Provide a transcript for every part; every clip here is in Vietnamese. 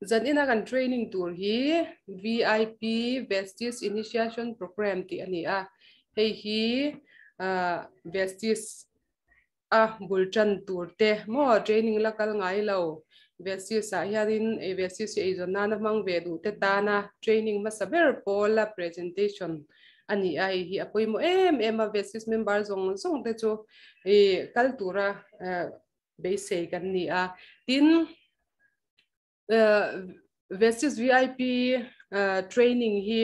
zan ờ, ina kan training tour hi vip vestis initiation program ti ani a hei hi ờ, vestis a bulchan tour te mo training la kal ngai lo vestis a hianin e vestis e zona na mang ve du te ta training ma saber pola presentation ani a hi apoi mo em em a vestis member zong zong te cho e kaltura ờ, base e kan ni a tin Uh, versus VIP uh, training hi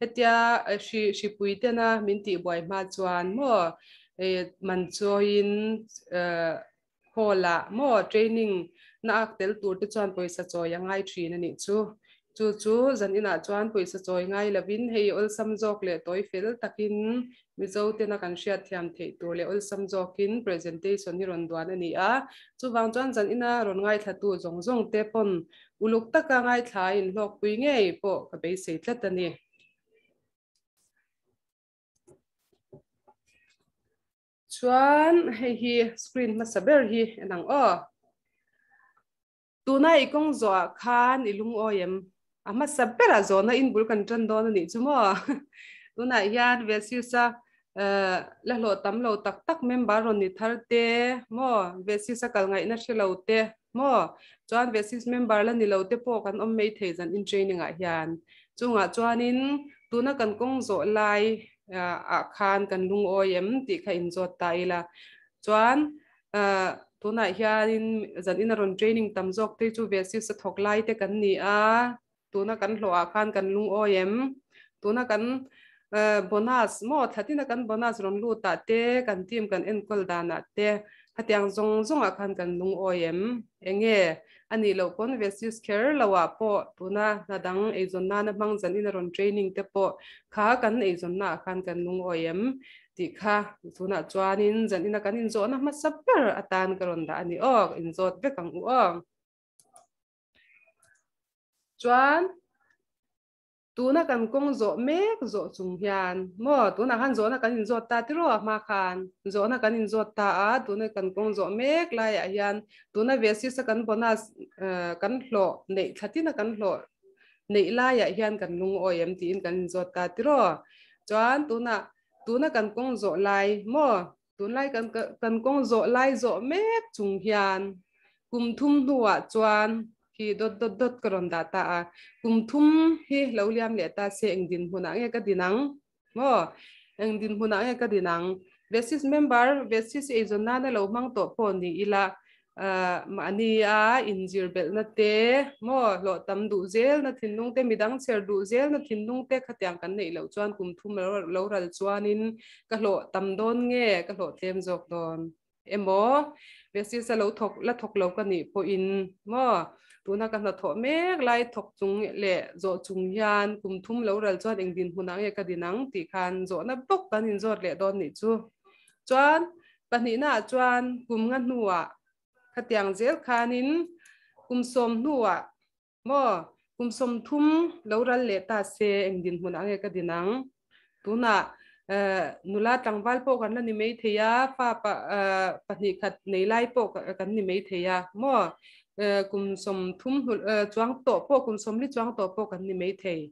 hetia uh, shi shi puite na minti boy ma chuan mo e man choin uh, hola mo training na ak tel tur te chuan poisa cho yangai thri na ni chu chu chu zan ina chuan poisa choi ngai lovin hei ol samjok le toy fel takin mizo tena kan sia thiam thei tur le ol samjokin presentation hi ron duan ani a chu wang chuan zan ina ron ngai thatu zong zong te pon uluk taka ngai thla in lok pui nge po ka be sei tlat ani chuan hei hi screen ma saber hi enang o tunai kong zo khan ilung oyem ama sapera zona in bul kan tran don ni chuma tuna yan vesusa eh, la lo tam lo tak tak member ron ni thar te mo vesusa kal ngai na shilo te mo chuan vesus member la ni lo te po kan om mei thei zan in training a hian chunga chuanin tuna kan kong zo lai eh, a khan kan lung o yem ti kha in zo tai la chuan eh, tuna hian in zan in ron training tam jok te chu vesus thok lai te kan ni a ตัวนักกันหลัวขันกันลุงโอเอ็มตัวนักกันเอ่อบนัสมอทัดที่นักกันบนัสรอนลู่ตัดเตะกันทีมกันเอ็นกอลดานัดเตะทัดยังจงจงขันกันลุงโอเอ็มเองเงอันนี้เราคนเวสต์ยูสเคิร์เราว่าปอตัวน่ะนัดังไอ้จนนั้นบางจันนี่นัรอนเทรนนิ่งเตปอขากันไอ้จนนั้นขันกันลุงโอเอ็มติค่ะตัวน่ะจวนนินจันนีินักันอินจอนนั้นมาสับเปอร์อาจารย์กันรอนด้านนี้ออกอินจอดเวกังอูอ chuan tuna kan kong zo mek zo chung hian mo na han zo na kan in zo ta ti ro ma khan zo na kan in zo ta a na kan kong zo mek lai a hian tuna vesi sa kan bonus eh, kan hlo nei na kan hlo nei lai a hian kan lung oi em ti in kan in zo ta ti tu na tu na kan kong zo lai mo tu lai kan kan kong zo lai zo mek chung hian kum thum nuwa chuan hi dot dot dot koron data a kum thum hi lo liam le ta se eng din huna nge ka dinang mo eng din huna nge ka dinang basis member basis ejona na lo mang to pon ni ila mania injir bel na te mo lo tam du zel na thin nung te midang ser du zel na thin nung te khatyang kan nei lo chuan kum thum lo ral chuan in ka lo tam don nge ka lo tlem jok don emo besi sa lo thok la thok lo ka ni po in mo tuna ka hna thaw mek lai thok chung le zo chung hian kum thum lo ral chuan engdin hunang eka dinang ti khan zo na bok kan in zot le don ni chu chuan pahnih na chuan kum nga hnuah khatiang zel khanin kum som hnuah mo kum som thum lo ral le ta se engdin hunang eka dinang tuna eh, nula tangval po kan ni mei theya pa pa eh, pahnih khat nei lai po kan ni mei theya mo kum ờ, som thum ờ, chuang to po kum som li chuang to po kan ni mei thei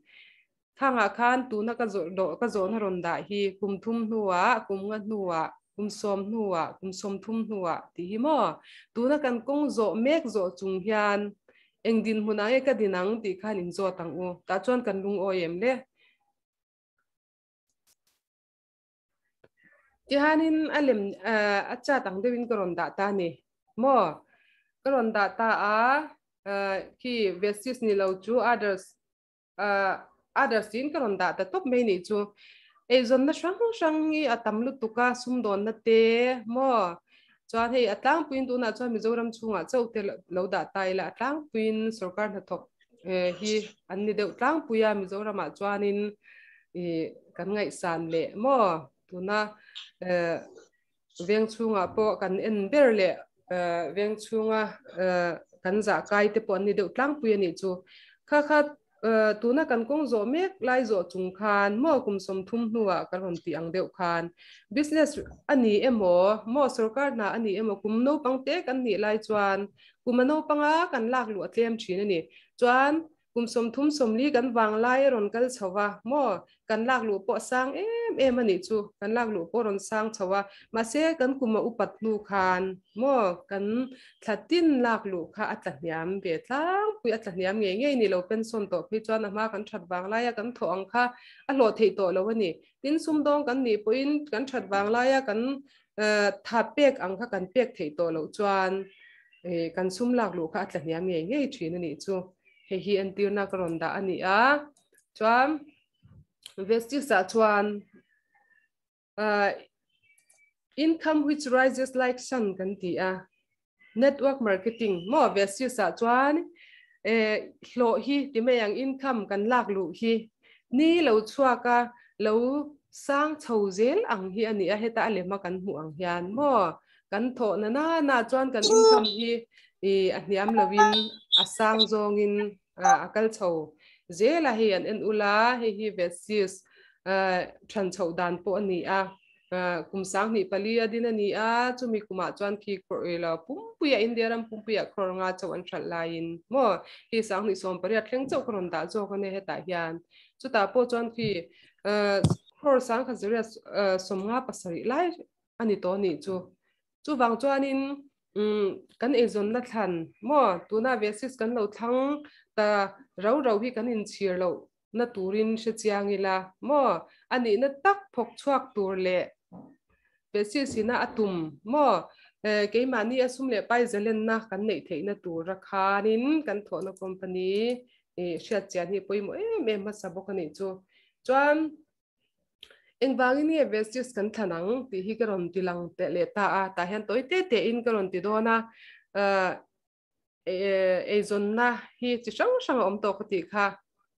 thanga khan tu na ka zo do ka zo na ron da hi kum thum nuwa kum nga nuwa kum som nuwa kum som thum nuwa ti hi mo tu na kan kong zo mek zo chung hian eng din huna e ka dinang ti khan in zo tang u ta chuan kan lung o em le ti hanin alem a cha tang dewin ka ron da ta ni mo karon da ta a ki vesis ni lo chu others others in karon da ta top me ni chu e zon na shang shang ni atam lu tuka sum don na te mo chuan hei atlang puin tu na chuan mizoram chunga chau te lo da tai la atlang puin sarkar na thok hi an ni deuh tlang puya mizoram a chuanin e kan ngai san le mo tuna veng chunga po kan en ber le veng chunga kan za kai te pon ni deuh tlang pui ani chu kha kha tuna kan kong zo mek lai zo chung khan mo kum som thum hnuwa kan hom ti ang deuh khan business ani emo mo sarkar na ani emo kum no pangte kan ni lai chuan kumano panga kan lak lu atlem thin ani chuan กุมสมทุ่มสมลีกันวางไล่รอนกันชาวะมอกันลากหลูปอสร้างเอ็มเอ็มันนี่จูกันลากหลูปอรอนสร้างชาวะมาเสกันกุมมาอุปัตลูคานมอกันทัดตินลากหลูค่ะอัตยามเบียทั้งคุยอัตยามเงี้ยเงี้ยนี่เราเป็นส่วนต่อพี่จวนมากันฉัดวางไล่กันถองค่ะอัลโหลเทตัวเราวันนี้ตินซุ่มดองกันนี่ปุินกันฉัดวางไล่กันเอ่อทาเปียกอังค่ะกันเปียกเีตัวเราจวนเอ่อกันซุ่มลากหลูค่ะอัตยามเงี้ยเงี้ยทีนั่นนี่จูฮฮีอันติวนักรอนดาอันนี้อ่ะชัวนเวสติสัตชวนเอ่อ income which rises like sun กันทีอ่ะ network marketing มอเวสติสัตชวนเอ่อโลฮีที่ไม่ยังอินคัมกันลากลุฮีนี่เราชัวก็เราสร้างเชื่อเจลอังฮีอันนี้อ่ะให้ต้าเลมกันหัวอังฮีอันมอกันโตนะน้าน้าชวนกันอินคัมฮี i a hniam lovin a sang zawngin à, a kal chho zela hi an en ula hei hi vetsis à, than chho dan po ani a à, kum sang ni pali adin ani a chumi kuma chuan ki korela pumpuya indiaram pumpuya khornga chaw an thal lain mo hi sang ni som pariat thleng chaw koron da chaw kone heta hian chuta po chuan ki khor sang kha zira somnga pasari lai ani to ni chu chu wang chuanin um kan ezon na than mo tuna vesis kan lo thang ta rau rau hi kan in chhir lo na turin she chiangila mo ani na tak phok chuak tur le vesis ina atum mo cái eh, mà ni asum le pai zelen na kan nei thei na tu ra khanin kan tho na company e eh, sha chian hi poimo em eh, em ma sabok ani chu chuan engwangini vestis kan thanang ti hi karon ti lang te le ta a ta hian toite te in karon ti na dona uh, e, e zon na hi chi sang sang om to khati kha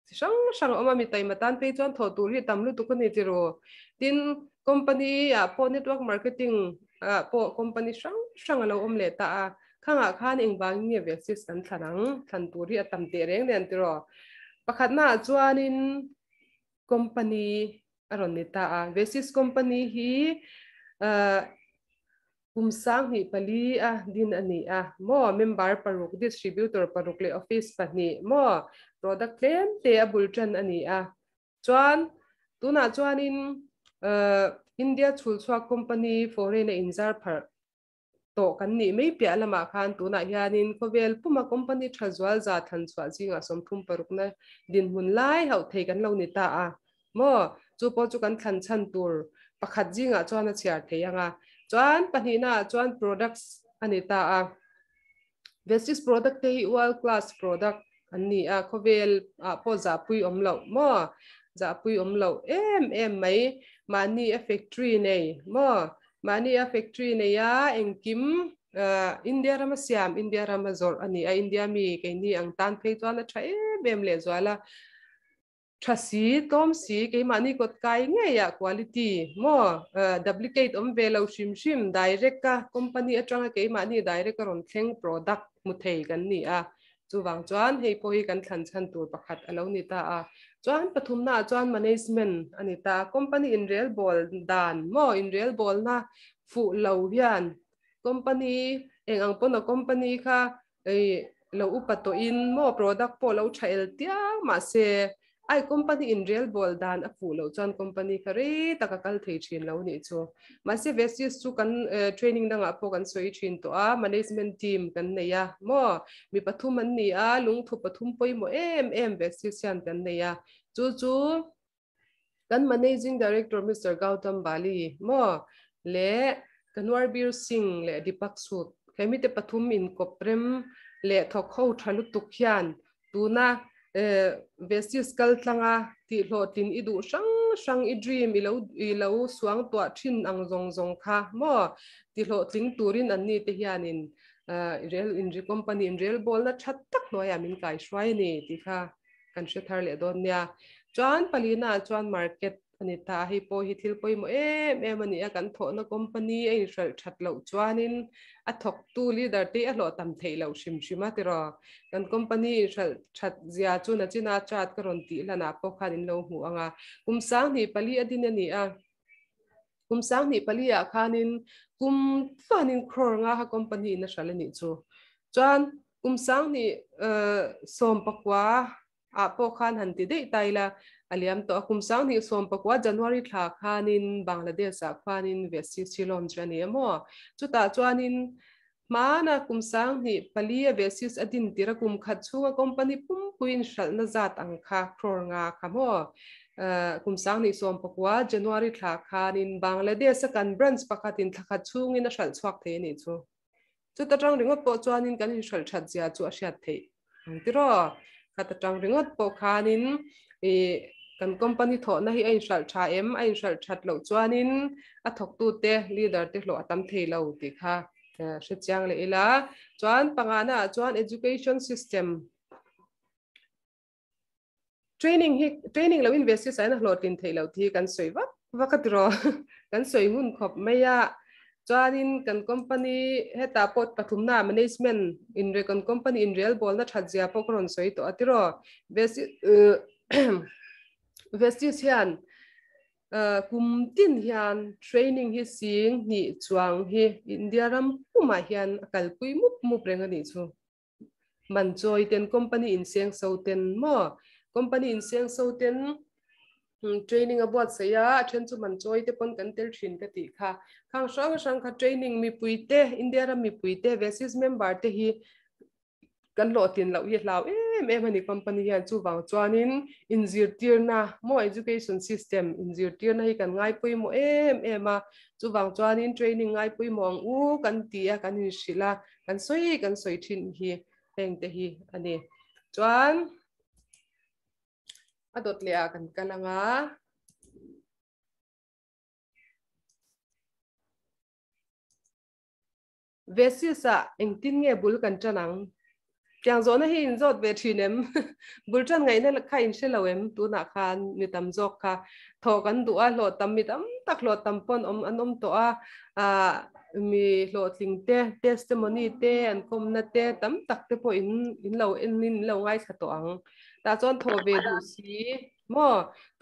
chi sang sang om mi tai matan pe chon tho tu ri tamlu tu kuni ti ro tin company a po network marketing a po company sang sang lo om le ta a khanga khan engwangini vestis kan thanang than tu ri atam te reng len ti ro pakhat na chuanin company aronita a vesis company hi kumsang ni pali a din ani a mo member paruk distributor paruk le office pani mo product claim te a bulchan ani a chuan tuna chuan in India chul chua company foreign inzar phar to kan ni mei pia lama khan tuna hianin kovel puma company thazwal za than chwa jinga som thum paruk na din hun lai hau thei kan lo ni ta a mo chu pawh chu kan thlan chan tur pakhat jingah chuan a chhiar thei anga chuan pahnihna chuan products ani ta a vestis product te hi world class product an ni a khovel a po za pui om lo mo za pui om lo em em mai ma ni a factory nei mo ma ni a factory nei a engkim India rama siam India rama zor ani a India mi ke ni ang tan phei tuan a tha em em le zwala thasi tom si ke mani kot cái nghe ya à, quality mo ờ, duplicate om về lâu shim shim direct ka company cái ke mani direct ka ron theng product mu thei gan ni à, chú wang chuan hei po hi kan than chan tur pakhat alo ni ta a chuan pathum na chuan management anh anita company in real ball dan mo in real ball na fu lo hian company eng ang pono company kha ei lo upato in mo product po lâu thail tiếc mà se ไอ้คุณพันธ์อินเรียลบอลดานอฟูโลจันคุณพันธ์ีคารีตะกัลเที่ชินเราเนี่ยชัวมาเสียเวสต์สูุกันเอ่อทรนนิ่งดังอ่ะพอกันสวยชินตัวอ่แมเนจเมนต์ทีมกันเนี่ยมั่วมีปฐุมันเนี่ยอ่ลุงทุปฐุมไปมั่วเอ็มเอ็มเวสต์เซียงกันเนี่ยจู่จู่กันแมเนจิ่งดีเรคเตอร์มิสเตอร์กาวตันบาลีมั่วแล่กันวาร์บิร์สิงเล่ดิปักสุดใคมีต่ปฐุมินกบเรมและทอกเข้าทะลุตุกยันตูน่า vesti skal tlanga ti lo tin idu shang shang i dream i lo i lo swang to thin ang zong zong kha mo ti lo ting turin an ni te hianin real in re company in real ball na chat tak lo ya min kai shwai ni ti kha kan she thar le don nya chuan palina chuan market ani ta hi po hi thil poi mo em em ani a kan tho na company ai ral that lo chuanin a thok tu leader te a lo tam thei lo shim shima ti ro kan company ral that zia chu na china chat ka ron ti lana po khan in lo hu anga kum sang ni pali adin ani a kum sang ni pali a khanin kum fanin khor nga ha company na ral ani chu chuan kum sang ni ờ, som pakwa a po khan han ti dei tai la อลียมตัวคุมสังที่สวมปกว่าจันวารีทากานินบังละเดียสักานินเวสิสิลอมจันเอมอจุดตาจวนินมานะคุมสังทนิปลีเวสิสอดินติระคุมขัดชูงะคอมพานีปุ่มกุินชัลนจัดอังคาครองงาคำว่อคุมสังที่สวมปกว่าเดือนวารีาคมนินบังละเดียสักันบรันส์ปกดินขัดชูงินชัลสวักเทนิจูจุดตาจังริงก็ปัจจนบันนี้การอิสชัดเจนจู่อาชีพเทอันตี่รอขัดจังเริงก็ปัคานินนี kan company tho na hi ain shal tha em ain shal that lo chuanin a thok tu te leader te hlo atam thei lo ti kha hre chiang le ila chuan pangana chuan education system training hi training lo invest sa na hlo tin thei lo thi kan soi va vakat ro kan soi hun khop meya chuanin kan company heta pot pathumna management in re kan company in real bol na thajia pokron soi to atiro basic vestis hian eh, kumtin hian training hi sing ni chuang hi india ram puma hian kal pui mup mup renga ni chu man choi ten company in seng so ten mo company in seng so ten hmm, training about say ya then to man choi te pon kantel thin ka ti kha khang sanga sanga training mi pui te mi pui te kan lo tin lo hi hlaw em em ani company hian chu wang chuanin inzir na mo education system inzir na hi kan ngai pui mo em em a chu wang chuanin training ngai pui mong u kan tia kan hin shila kan soi kan soi thin hi teng te hi ani chuan adot le a kan kalanga Vesisa engtin nge bul kan chanang จังโซนให้อินโจดเวทีเนมบุรุษไงเนี่ยข้าอินเชลเอาเอมตัวนักการมีตั้ำจกค่ะทอกันตัวโหลตำมีตั้มตักโหลตัมปนอมอนมตัวอ่ามีโหลสิงเตเตสต์มอนีเตอันคอมนัตเตตัมตักเตปอินอินเราอินนินเราไงสะตัวงแต่สอนทอเวดูสีมอ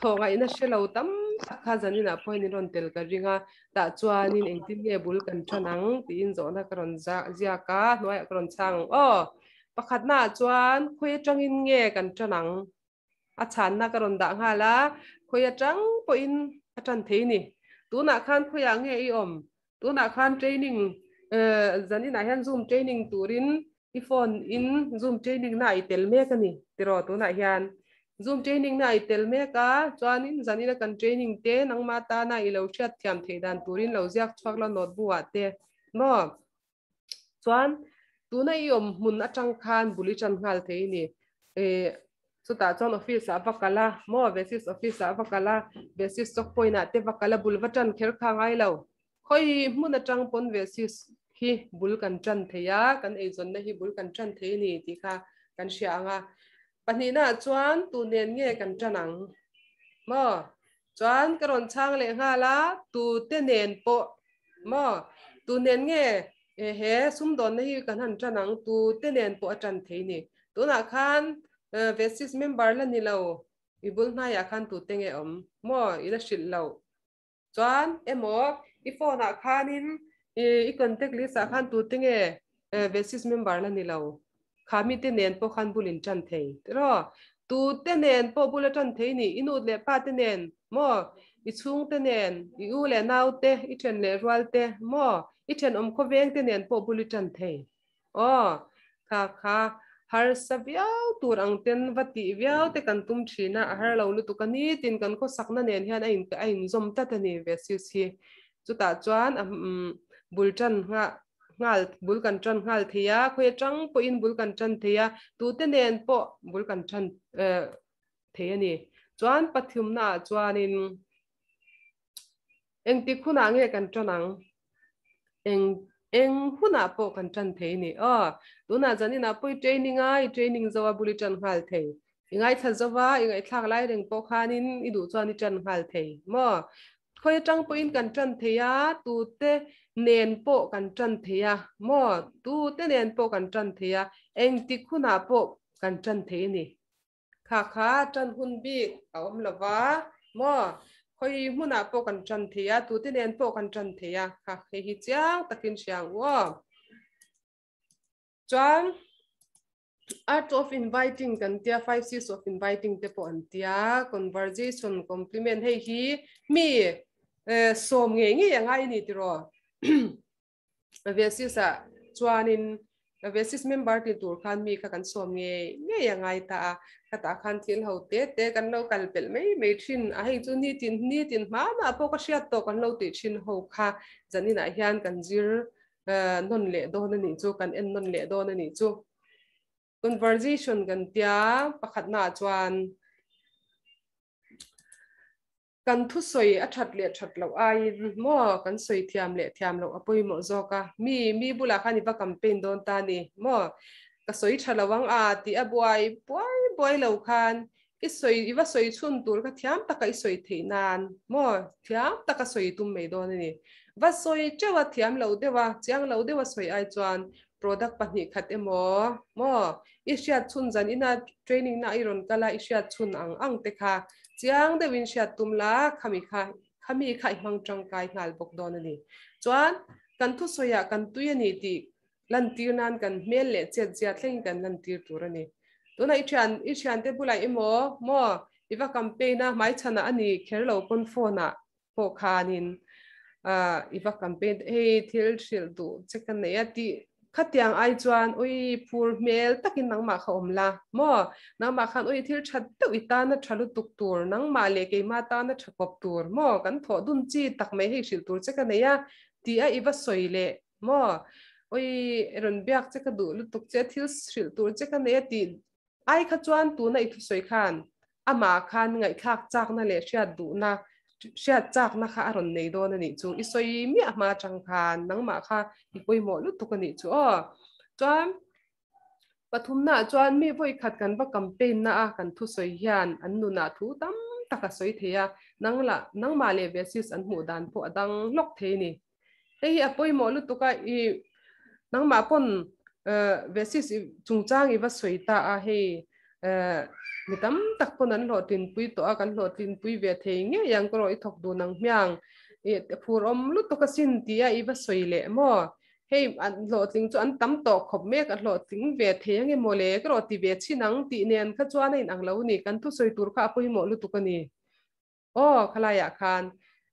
ทอไงเนี่ยเชลเอาตัมสักข้าจันี่นะพอยนี่รอนเตลกันริงอ่ะแต่จวนนี่เองที่เนี่ยบุรุษกันชนังตีอินโซนักรอนจักจิอก้าหน่วยกรอนช่างอ๋อ pakhat na chuan khoi atangin nge kan chanang a chan na karon da nga la khoi atang po in atan thei ni tu na khan khoi ang nge i om tu na khan training eh, zani na hian zoom training turin i phone in zoom training na i tel me ka ni tiro tu na hian zoom training na i tel me ka chuan in zani na kan training te nang ma ta na i lo chat thiam thei dan turin lo ziak chhak la not buwa te no chuan tu na yom mun atang khan buli chan ngal the ni e so ta chon office avakala mo basis office avakala basis tok poina te vakala bulwatan kher kha ngai lo khoi mun atang pon basis hi bul kan chan theya kan e zon na hi bul kan chan the ni ti kha kan sia anga pani na chuan tu nen nge kan chanang mo chuan karon chang le nga la tu te nen po mo tu nen nge he sum don na hi kan han chanang tu tenen po achan theini to na khan vestis member la ni lo ibul na ya khan tu tenge om mo ila shil lo chuan emo i fo na khanin i contact list a khan tu tenge vestis member la ni lo khami tenen po khan bulin chan thei ro tu tenen po bula chan thei ni inu le pa tenen mo i chung tenen i u le nau te i chen le rual te mo ithen om ko veng te nen po bulletin thei o kha kha har sabiao tur ang ten vati viao te kan tum thina har lo lu tu kan ni tin kan ko sakna nen hian a in a in zom ta ta ni ve si si chu ta chuan mm, bulletin nga ngal bul kan chan ngal thia khoi chang po in bul kan chan thia tu te nen po bul kan chan e, thế ni chuan pathum na chuan in eng ti khuna nge kan chanang eng eng huna po kan chan the ni a du na jani na po training a training zawa buli chan hal the ingai thal zawa ingai thlak lai reng po khanin i du chani chan hal the mo khoy chang po in kan chan the ya tu te nen po kan chan the ya mo tu te nen po kan chan the ya khoi muna po kan chan thia tu tin en po kan chan thia kha khe hi chiang takin chiang wo chuan art of inviting kan tia five c's of inviting te po an tia conversation compliment hei hi mi eh, som nge nge yang ai ni tiro ve si sa in a vesis member ti tur khan mi ka kan som nge nge yangai ta ka ta khan thil ho te te kan lo kal pel mei mei thin a hei chu ni tin ni tin ma ma po ka shiat to kan lo ti thin ho kha janina hian kan jir non le do na ni chu kan en non le do na ni chu conversation kan tia pakhat na chuan กันทุ่ยอส่อชัดเลยชัดเลยไอ้หม้อกันสวยเทียมเลยเทียมเลยอภัยหมอจอกะมีมีบุลากาณ์นี่ว่ากันเป็นโดนตานี่หม้อก็ใส่ชัดระวังอาที่อบวยบวยบวยเหล่าันก็ใสยอีว่าใสยชุนตัวก็เทียมตะก็ใสวยทีนานหม้อเทียมตะก็ใสยตุ้มไม่โดนนี่ว่าใสยเจ้าว่าเทียมเหล่าเดียวว่าเจ้าเหล่าเดียววยไอจวน product ปัจจุบันขัดเอ็มหมออีเชียชุนจันอินา training น่าอีรอนกะลาอีเชียชุนอังอังเตค่ะจียงเดวินชัชตุมลาขมิขาขมิขามังจังกายงานบกดอนนี่จวนกันทุสอยากันตุยนี่ดีลันตีรนันกันเมลเลเจจียาเล่งกันลันตีรตัวนี่ตัวนั้นอีชันอีชันเดบุไลอิโมโมอีว่าแคมเปญนะาไม่ชนะอันนี้เคลลูปนฟอนะโปคานินอ่าอีว่าแคมเปญเฮทิลชิลดูเช็คกันเนี่ยที่ขัดยังไอจวนอุยพูดเมลตักินนังมาขอมละมอนังมาขันอุยที่ชัดตัวิตานะชัลุตุกตัวนังมาเลกีมาตานะชักบตัวมอกันถอดุนจีตักไม่ให้สิวตัวเจ้ากันเนี้ยตีไออีวัสวยเลมออุยร่นเบียกเจ้ากันดูลุตุกเจ้ที่สิวตัวเจ้ากันเนี้ยตีไอขจวนตัว่นทุสวยขันอามาขันไงคักจากนั่นแหละเชียดูนะเชื่อจากนะคะอารมณ์ในดอนนี่จูอิสอยมีอมาจังคานนังมาค่ะอีกไปหมดลุตุกันนี่จูอ๋อจวนปฐุมนาจวนมีไวขัดกันว่ากัมเปนนากันทุสอยยานอันนุนาทุตั้มตะกสอยเทียนังละนังมาเลเวซิสอันหูดานพอดังลกเทนี่เฮียอปอยหมอลุตุกนอีนังมาปนเอ่อเวซิสจุงจ้างอีว่าสวยตาอาเฮ mi tam tak pon an lo tin pui to a kan lo tin pui ve thei nge yang ko i thok du nang myang e phur om lu to ka sin ti a i ba soi le mo hei an lo ting chu an tam to khop me ka lo ting ve thei nge mo le ko ti ve chi nang ti nen kha chuan in ang lo ni kan tu soi tur kha pui mo lu tu ka ni o khala ya khan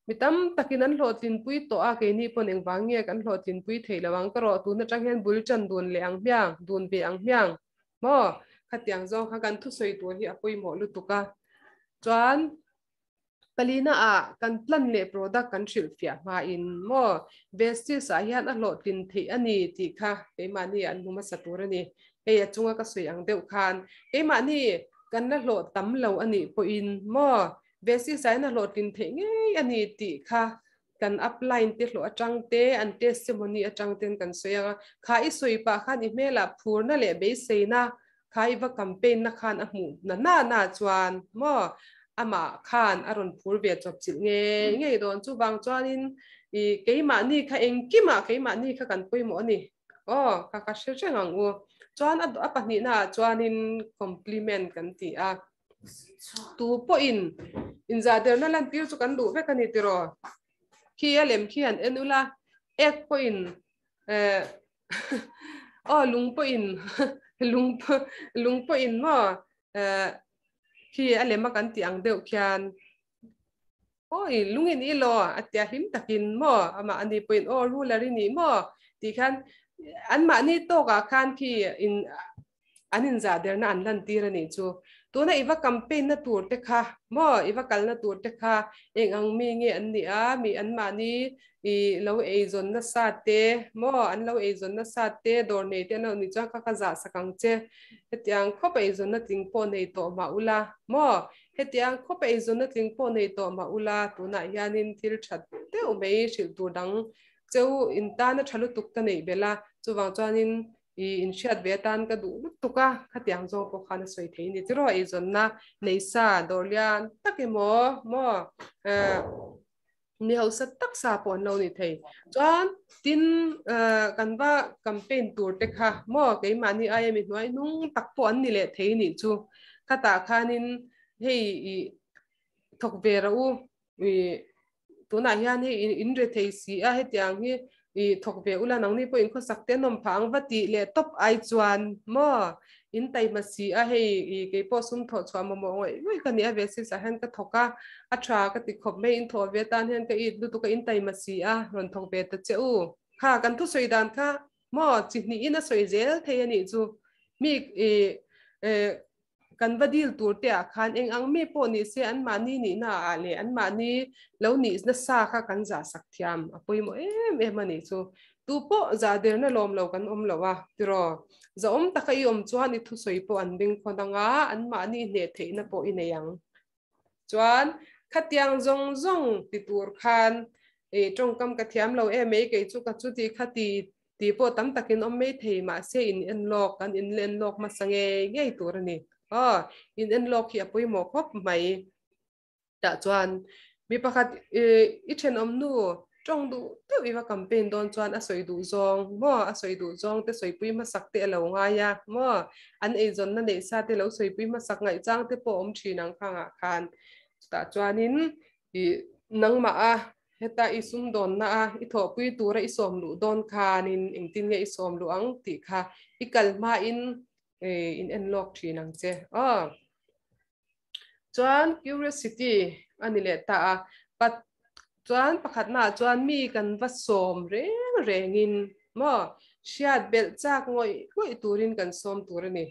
mi tam takin an lo tin pui to a ke ni pon eng wang nge kan lo tin pui thei lawang ko tu na tang hen bul chan dun le ang myang dun be ang myang mo ขัดยังจ้าข้กันทุสอยตัวที่อภัยหมอลุตุกะจวนปลีน่าอ่ะกันพลันเล่โปรดักกันชิลฟียมาอินโมเบสติสายันอันโลตินทีอันนี้ที่ค่ะไอ้มานี่อันมุมัสตัวนี่ไอ้จงก็สวยอย่างเดียวกันไอ้มานี่กันนั่นโลตั้มเลาอันนี้ปุอินโมเบสติสายันอันโลตินทีเงอันนี้ที่ค่ะกันอัพไลน์่ตลวจังเตอันเตสมนีจังเตนกันสวยอ่ะค่ะอสวยปะค่ะนี่เมล่าพูนนั่นแหละเบสเซน่า khai và campaign na khan a mu na na na chuan mo ama khan aron phur ve chop chil nge hmm. nge don chu bang chuan in i keima ni kha eng kima keima ni kha kan poi mo ni o ka ka she chang ang u chuan a a pahni na chuan in compliment kan ti a tu po in in za der na lan tir chu kan du ve kan ni tiro khi lem khi an enula ek po in eh o lung po in lung lung po in ma khi ale ma kan ti ang deuh khian oi lungin i lo atia him takin mo ama ani point o ruler ni mo ti khan an ma ni to ka khan khi in anin za der na anlan tira ni chu tu na iwa campaign na tur te kha mo iwa kal na tur te kha eng ang mi nge an ni a mi an ma ni i lo e zon na sa te mo an lo e zon na sa te dor ne te na ni cha ka ka za sakang che hetiang khop e zon na ting po nei to ma ula mo hetiang khop e zon na ting po nei to ma ula tu na yanin til that te u be shil tu dang cheu in ta na thalu tuk ta nei bela chuwang chuanin i in shat ve tan ka du luk tuka khatiang zo ko khana soi thei ni tiro e zon na neisa dorlian takemo mo ni ho sa tak sa po no ni thei chuan tin kanwa campaign tur te kha mo ke mani ai mi noi nung tak po an ni le thei ni chu khata khanin hei i thok ve ra u tu na hian hei in re thei si a hetiang hi i thok ve ula nang ni po in kho sakte nom phang vati le top ai chuan mo in tai ma si a hei i ke po sum tho chwa mo mo oi oi ka ni a ve si sa han ka thoka a tha ka ti khop me in tho ve tan hen ka i lu tu ka in tai ma si a ron thok ve ta che u kha kan thu soi dan kha mo chi ni in a soi zel thei ani chu mi e kan vadil tur te a khan eng ang me po ni se an mani ni na a le an mani lo ni na sa kha kan za sak thiam apoi mo em em ani chu tu po za der na lom lo kan om lo wa tiro za om takai om chuan i thu soi po an bing khodanga an mani ne the na po in yang chuan khatiang zong zong ti tur khan e trong kam ka thiam lo em e ke chu ka chu ti khati ti po tam takin om me thei ma se in en lok kan in len lok ma sange ngei tur ni à in en lok hi apoi mo khop mai ta chuan mi pakhat i then om nu trong du te wi wa campaign don chuan a soi du zong mo a soi du zong te soi pui ma sak te lo nga ya mo an e zon na nei sa te lo soi pui ma sak ngai chang te po om thi nang khanga khan ta chuanin i nang ma a heta i sum don na a i tho pui tu ra i som lu don khanin engtin nge i som lu ang ti kha i kal ma in in unlock lok thi nang che a chuan curiosity ani le ta a pat chuan pakhat na chuan mi kan va som reng in, mo siat bel chak ngoi ngoi turin kan som tur ani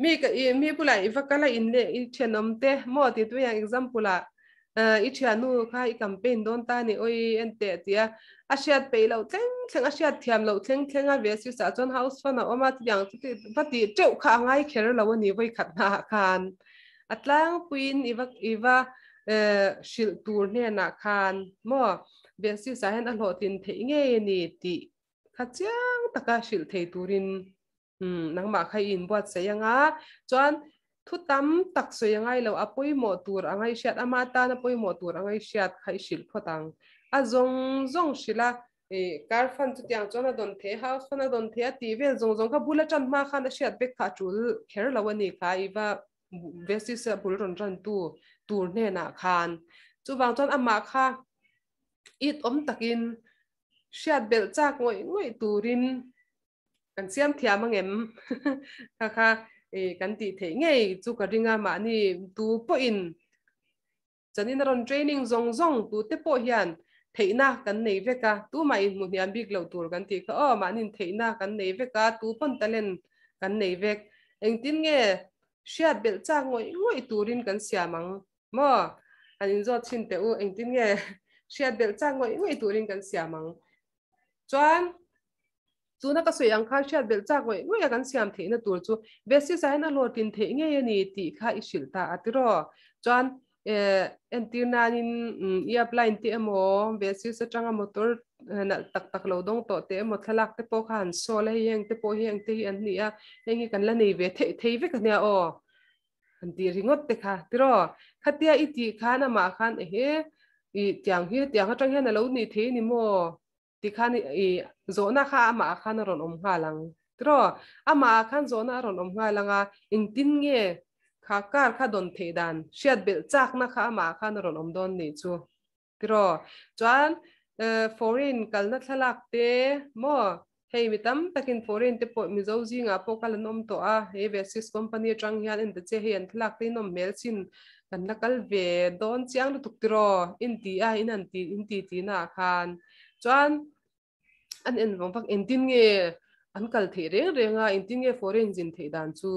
mi ka mi pula i vakala in le i thenom te mo ti tu yang example la, i thia nu kha i campaign don ta ni oi en te tia a siat pe lo tleng tleng a siat thiam lo tleng tleng a ves yu sa chon house fan a oma ti yang ti pati cheu kha ngai kher lo ni voi khat na khan atlang puin iwa iwa shil tur ne na khan mo ves yu sa hen a lo tin the nge ni ti khachang taka shil thei turin um nang ma khai in bot se yanga chuan thu tam tak so yangai lo apoi mo tur angai siat amata na poi mo tur angai siat khai shil photang a zong zong shila e kar fan chu tiang chona don the ha khana don the ti ve zong zong ka bula chan ma khana shiat bek kha chul kher lawani kha iwa vesis bul ron ran tu tur ne na khan chu wang chon ama kha it om takin shiat bel chak ngoi ngoi turin kan siam thiam angem kha kha e kan ti the ngei chu ka ringa ma ni tu po in chanin ron training zong zong tu te po hian thấy na gần này với cả tu mày in một nhà biết lâu tuổi gần thì có ờ, mà nên thấy na gần này với cả tu phân tán lên cần này với, anh tin nghe xe bel cha ngồi ngồi tu rin gần xia măng mà anh in rót xin teu anh tin nghe xe bel cha ngồi ngồi tu rin gần xia măng choan chú nó có suy ăn khai xe bel cha ngồi ngồi gần xiam thế nó tuổi chú về xí sai nó lo tin thế nghe ni thì khai isil ta à atiro choan en tir nanin i apply ti emo basic sa changa motor na tak tak lo dong to te mo thalak te po khan so le yeng te po yeng te hi an ni a engi kan la nei ve the thei ve kan ya o an ti ringot te kha tiro khatia i ti khan ma khan e he i tiang hi tiang ha chang he na lo ni the ni mo ti khan i zo na kha ma khan ron om kha lang tiro ama khan zo na ron om kha langa in tin nge khá cả khá đồn thế đàn siết bị chắc nó khá mà khá nó rộn đồn nỉ chú tiro chuan eh, foreign cần kal na thalak te mo hei mitam takin foreign te po mi zo zi nga po kal nom to a he vesis company trang hian in te che he an thlak te nó mel chin kan nó kal về, don chiang nó tuk tiro in ti à, in anh ti in ti ti na khan chuan an en vong pak en tin anh cần kal the reng renga in tin nge foreign jin thei đàn chú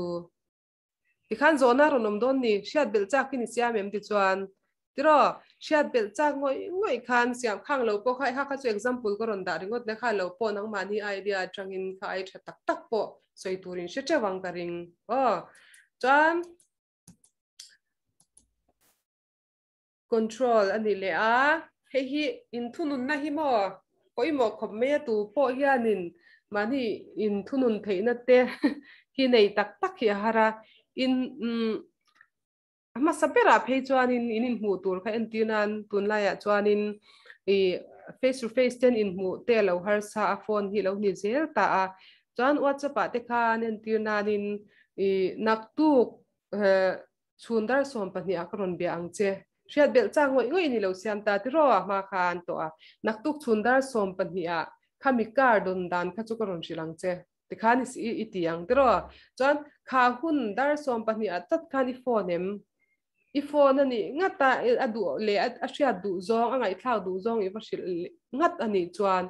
ikhan zona ro nom don ni shat bel chak ni siam em ti chuan tiro shat bel chak ngoi ngoi khan siam khang lo ko khai kha kha chu example ko ron da ringot le kha lo po nang mani idea trang in kha ai tha tak tak po soi turin she che wang control ani le a he hi in thunun na koi mo khom me tu po hianin mani in thunun theina te in ma sapera phe chuan in in in hmu tur kha en tinan tun lai a chuan in e face to face ten in hmu te lo har sa a phone hi lo ni zel ta a chuan whatsapp a te khan en tinan in e nak tu chundar som pani akron be ang che riat bel chang ngoi ngoi ni lo siam ta ti ro a ma khan to a nak tu chundar som pani a khami kar don dan kha chu karon silang che ติขานิสีอีตียงตรอจนขาหุ่นดาร์สอมปนี่อัตัดขานิฟฟนเอ็มอีฟอนนี่งัดตาอดูเลออาชีดูจองอะไรท้าดูจองอีฟัชิงัดอันนี้จวน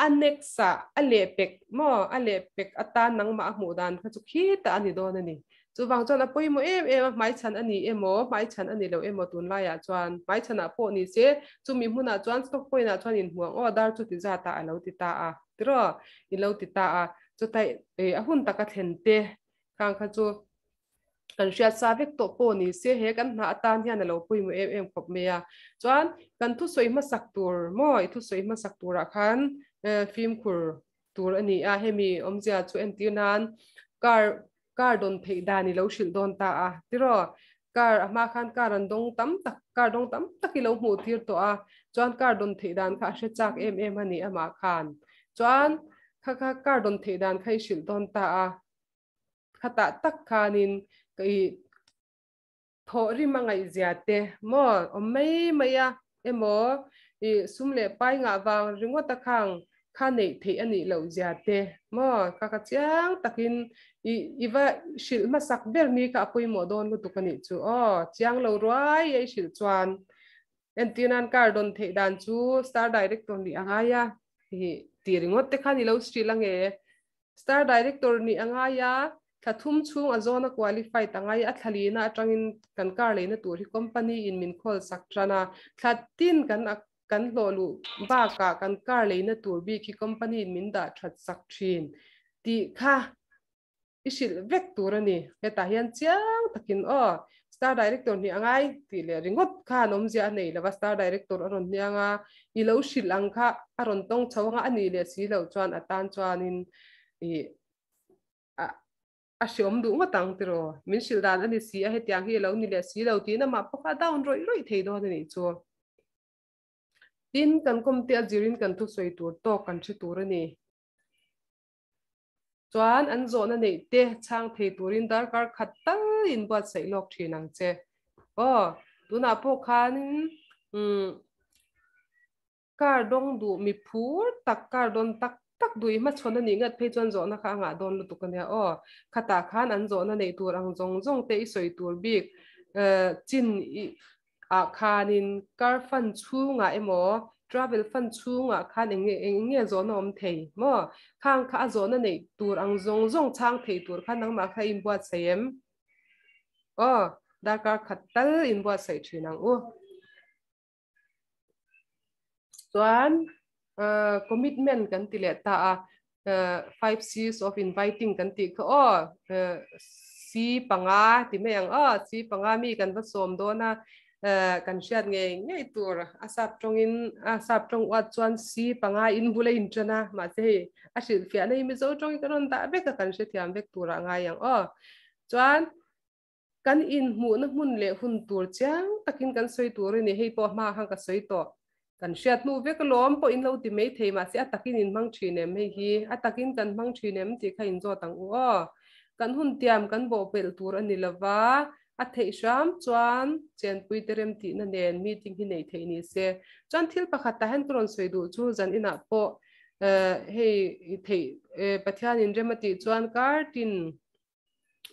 อันเน็กซาอันเลเป็กมออันเลเป็กอัตานังมาหมูดันเขาจะคิดแต่อันนี้โดนอันนี่จูวังจนอปุยโมเอ็มเอ็มไม้ฉันอันนี้เอ็มโอไม้ฉันอันนี้เราเอ็มโอตุนไล่อะจวนไม้ฉันอะพวกนี้เสียจู่มีหุ่นอะจวนสก๊อกพุยนะจวนอินหัวอ้อดาร์จุี่จะตาเราติตาอ่ะตรออีโลติตาอาจุดไตเออหุ่นตะกัดเห็นเตะข้างข้าจูกันเชียร์ซาเวกโตโปนี่เสียเฮกันหาตานที่นั่นเราพูดมือเอ็มเอ็มขบเมียจวนกันทุสวยมาสักตัวมอยทุสวยมาสักตัวละคันเอ่อฟิล์มคูร์ตัวอันนี้อาเฮมีอมเจียจูเอ็มตีนันการการโดนเพดานี่เราชิลโดนตาอ่ะที่รอการมาคันการดงตั้มตักการดงตั้มตักที่เราหูที่ตัวอ่ะจวนการโดนเพดานค่ะเชจากเอ็มเอ็มอันนี้อามาคัน chuan kha kha kar don thei dan khai shil don ta a kha ta tak khanin kai tho ri ma ngai zia te mo om mai mai a emo i sum le pai nga wa ringo ta khang kha nei thei ani lo zia te mo kha kha chiang takin i iwa shil ma sak ber ni ka pui mo don tu kani chu o chiang lo ruai ai shil chuan entinan kar don thei dan chu star director ni anga ya tiringot te khani lo stri la eh? star director ni anga ya thathum chung a zona qualify tangai a thali na atangin kan kar le na turi company in min khol sak trana thatin kan kan lo lu ba ka kan kar le na tur bi ki company in min da that sak thrin ti kha isil vector ani eta hian chiang takin o oh. star director ni angai ti le ringot kha nom ja nei lawa star director aron ni anga i lo shil ang kha aron tong chawanga ani le si lo chuan atan chuan in i a a shom du ma tang tiro min shil dan ani si a hetiang hi lo ni le si lo ti na ma pa kha down roi roi thei do ni chu tin kan kom te jirin kan thu soi tur to kan chi tur ani chuan an zona nei te chang thei turin dar kar khatta in bot sei lok thin ang che o tuna po khanin um kar dong du mi phur tak kar don tak tak dui ma chon ani ngat phei chon zo na kha nga don lu tukania o khata khan an zo na nei tur ang jong jong te i soi tur bik chin i a khanin kar fan chu nga emo travel fan chu nga khan eng eng nge zo nom thei mo khang kha zo na nei tur ang zong zong chang thei tur khan nang ma kha im bua chem ờ đa cả khát tal in bua sai chui năng u tuan commitment kan ti le ta a five C's of inviting kan ti ko o si panga ti me ang a si panga mi kan va som do na kan shiat nge nge tur asap tong in asap tong wat chuan si panga in bule in chana ma che a shil fia nei mi zo tong kan on ta be ka kan she thiam bek tura nga yang o chuan kan in mu na mun le hun tur chang takin kan soi tur ni hei po ma hang ka soi to kan shiat nu vek lom po in lo ti mei thei ma se atakin in mang thi nem hei hi atakin kan mang thi nem ti kha in zo tang u o kan hun tiam kan bo pel tur ani lawa a thei sham chuan chen pui terem ti na nen meeting hi nei thei ni se chuan thil pakhat ta hen tron soi du chu zan ina po hei thei pathian in remati chuan kar tin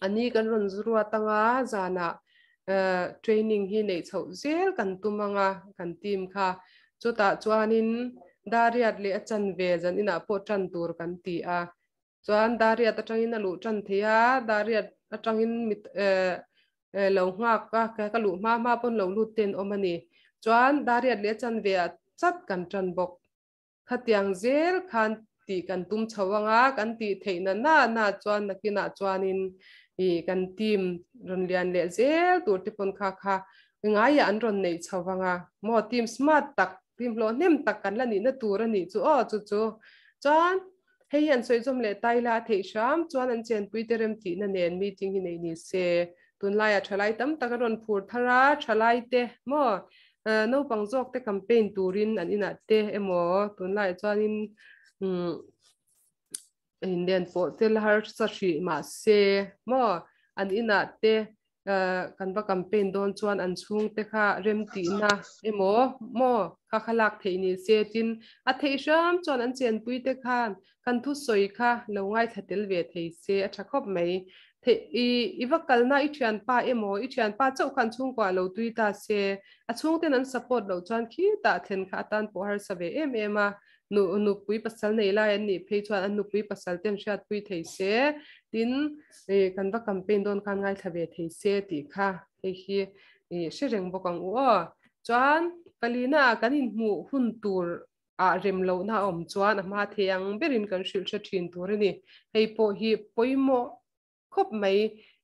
ani kan ron zurua tanga zana eh, training hi nei chho zel kan tumanga kan team kha chuta chuanin dariat le achan ve jan ina po tran tur kan ti a chuan dariat atangin alu tran thia dariat atangin mit eh, eh, lo nga ka ka ka lu ma ma pon lo lut ten omani chuan dariat le chan ve chat kan tran bok khatiang zel khan ti kan tum chawanga kan ti theina na na chuan nakina chuanin i kan team ron lian le zel tur ti pon kha kha ngai ya an ron nei chawanga mo team smart tak team lo nem tak kan la ni na tur ani chu o chu chu chan hei an soi jom le tai la thei sham chuan an chen pui terem ti na nen meeting hi nei ni se tun lai a thalai tam tak ron phur thara thalai te mo no pang jok te campaign turin an ina te emo tun lai chuanin um indian po tel har sa shi ma se mo an ina te kan ba campaign don chuan an chung te kha rem ti na emo mo kha khalak the ni se tin a thei sham chuan an chen pui te khan kan thu soi kha lo ngai thatel ve thei se a tha khop mai thế i i vak kalna i thian pa emo i thian pa chau khan chung kwa lo tui ta se a à, chung ten an support lâu chuyện khi ta then kha tan po har save em em a nu nu pui pasal nei la an ni phei chuan anh nu pui pasal tem shat pui thei se tin e kan va campaign don khan ngai thabe thei se ti kha he cái e she reng bokang u o chuan palina kan in mu hun tur a à, rem lo na om chuan a à, ma theyang berin kan shil cha thin tur ni hei po hi poimo khop mai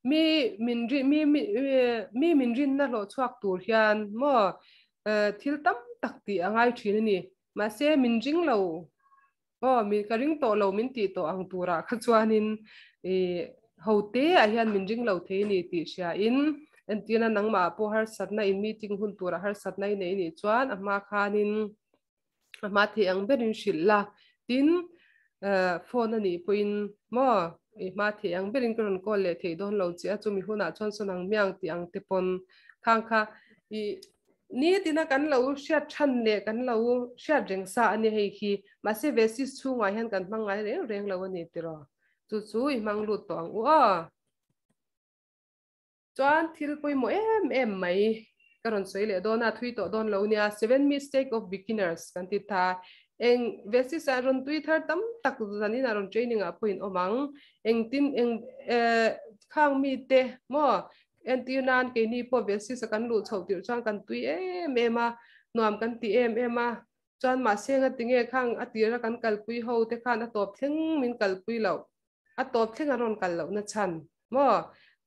mi min ri mi mi mình rin na lo chuak tur hian mo eh, thil tam tak ti angai thin ni ma se min jing lo o mi ka ring to lo min ti to ang tura kha in, e hote a hian min jing lo the ni ti sha in an tina nang ma po har na in meeting hun tura har satna nei ni chuan ama khanin ama the ang berin shilla tin eh, phone ani poin mo माथे यांग बेरिन करन कोले थे दोन लो छिया हुना छन सनांग म्यांग तियांग तेपोन थांखा इ नि दिना कन लउ श्या छन ने कन लउ श्या जेंगसा अनि हे की मासे वेसि हन कन मंगा रे रेंग लव तिरो चु चु मंग लु तो आ ओ चान थिल मो एम एम मै करन सोइले दोना थुई तो दोन लउ सेवन मिस्टेक ऑफ बिगिनर्स कंति था eng vesi sa ron tui thar tam tak zani na ron training a point omang eng tin eng khang mi te mo en ti nan ke ni po vesi sa kan lu chho tir chang kan tui em em a nuam kan ti em em a chuan ma senga tinge khang atira kan kal pui ho te khan a top thleng min kal pui lo a top thleng a ron kal lo na chan mo